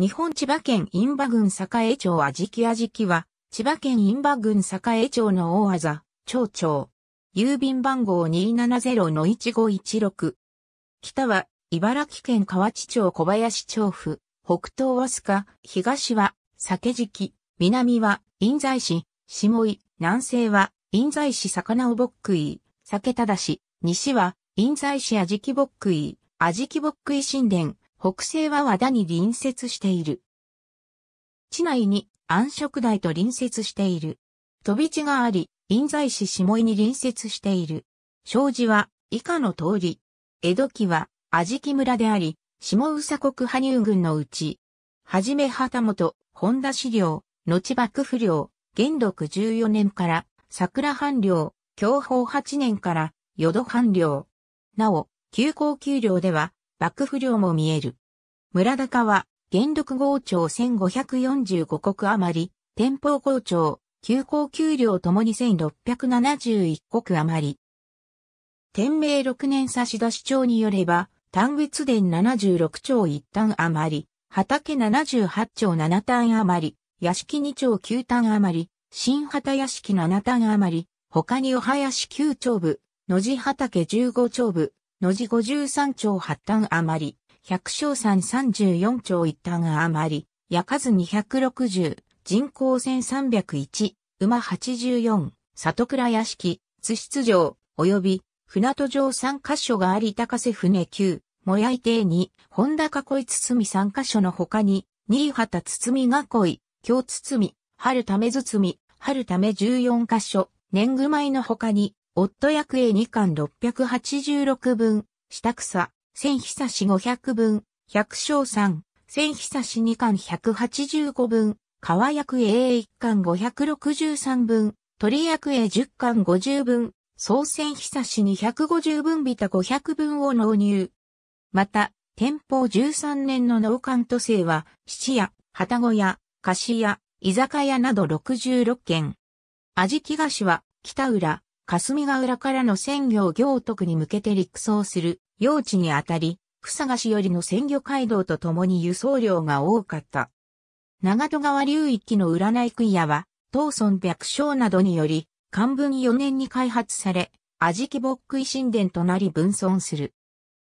日本千葉県印馬郡栄町あじきあじきは、千葉県印馬郡栄町の大技、町長。郵便番号270-1516。北は、茨城県河内町小林町府、北東はすか、東は、酒敷、南は、印西市、下井、南西は、印西市魚をぼっくい、酒だ市、西は、印西市あじきぼっくい、あじきぼっくい神殿、北西は和田に隣接している。地内に安食台と隣接している。飛び地があり、印西市下井に隣接している。障子は以下の通り。江戸期は安食村であり、下宇佐国羽入軍のうち、はじめ旗本、本田資料、後幕府領、元禄14年から桜藩領、享保8年から淀藩領。なお、旧高給領では、幕府領も見える。村高は、元禄号長1545国余り、天保号町、旧高給料ともに1671国余り。天明6年差出帳によれば、単月伝76町1単余り、畑78町7単余り、屋敷2町9単余り、新畑屋敷7単余り、他にお林9丁部、野地畑15丁部、野地53丁8単余り、百姓山34丁1単余り、矢数260、人口千3 0 1馬84、里倉屋敷、津出城、及び、船戸城3カ所があり高瀬船9、もやい亭に、本田囲い包み3カ所の他に、新畑包み囲い、京包み、春ため包み、春ため14カ所、年貢米の他に、夫役へ2巻686分、下草、千久し500分、百姓三、千久し2巻185分、川役へ1巻563分、鳥役へ10巻50分、総選久し250分ビタ500分を納入。また、天保13年の農館都政は、七夜、旗子屋、菓子屋、居酒屋など66軒。味木菓子は、北浦、霞ヶ浦からの鮮魚行徳に向けて陸送する用地にあたり、草菓子よりの鮮魚街道とともに輸送量が多かった。長戸川流域の占い区屋は、東村百姓などにより、漢文4年に開発され、味木牧区神殿となり分村する。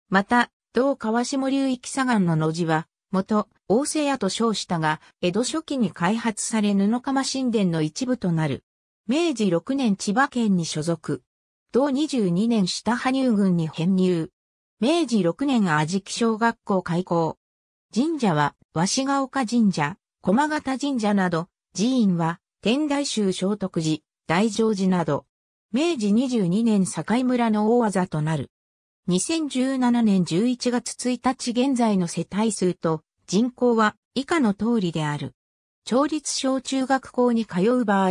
また、同川下流域左岸の野地は、元、大瀬屋と称したが、江戸初期に開発され布釜神殿の一部となる。明治6年千葉県に所属。同22年下羽生郡に編入。明治6年安字木小学校開校。神社は、鷲ヶ丘神社、駒形神社など、寺院は、天台宗聖徳寺、大乗寺など。明治22年境村の大技となる。2017年11月1日現在の世帯数と人口は以下の通りである。町立小中学校に通う場合、